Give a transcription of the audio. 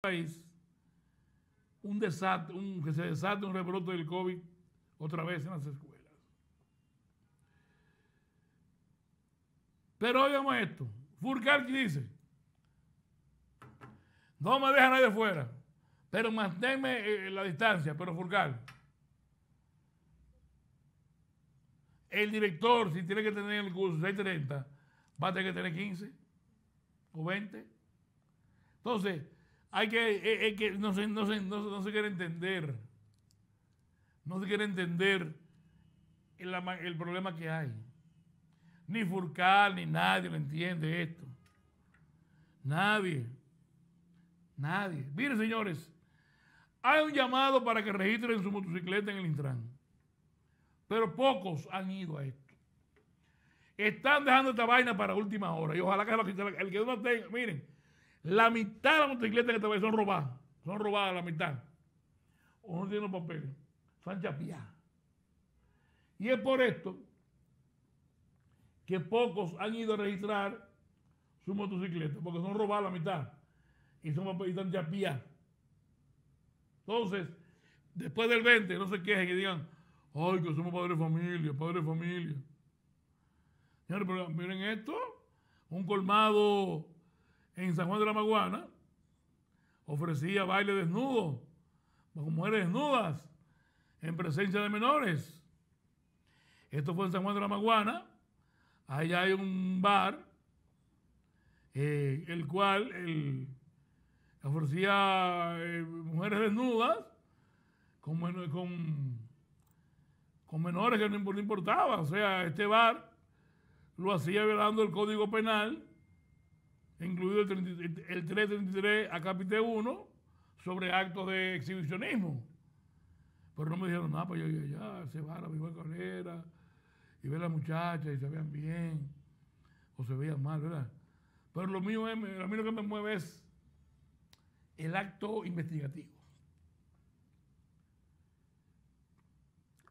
país un desastre, un, que se desate un rebrote del COVID otra vez en las escuelas. Pero oigamos esto, Furcarchi dice, no me deja nadie fuera, pero manténme eh, la distancia, pero Furcal. El director, si tiene que tener el curso 630, va a tener que tener 15 o 20. Entonces, hay eh, eh, que, no, se, no, quiere entender. No se quiere entender el, problema que hay. Ni Furcal, ni nadie lo entiende esto. Nadie. Nadie. Miren, señores, hay un llamado para que registren su motocicleta en el Intran. Pero pocos han ido a esto. Están dejando esta vaina para última hora. Y ojalá que el que no tenga, miren, la mitad de las motocicletas que te son robadas. Son robadas la mitad. O no tienen papeles. Son chapiadas. Y es por esto que pocos han ido a registrar su motocicleta, porque son robadas la mitad. Y son y están chapiadas. Entonces, después del 20, no se quejen y digan, ay, que somos padres de familia, padres de familia. pero miren esto, un colmado en San Juan de la Maguana ofrecía baile desnudo, con mujeres desnudas, en presencia de menores. Esto fue en San Juan de la Maguana. Allá hay un bar, eh, el cual ofrecía eh, mujeres desnudas con, con, con menores que no importaba. O sea, este bar lo hacía violando el Código Penal incluido el, 333 a capítulo 1, sobre actos de exhibicionismo. Pero no me dijeron nada, pues yo, dije, ya se va a la misma carrera y ve a la muchacha y se vean bien o se vean mal, ¿verdad? Pero lo mío es, a mí que me mueve es el acto investigativo.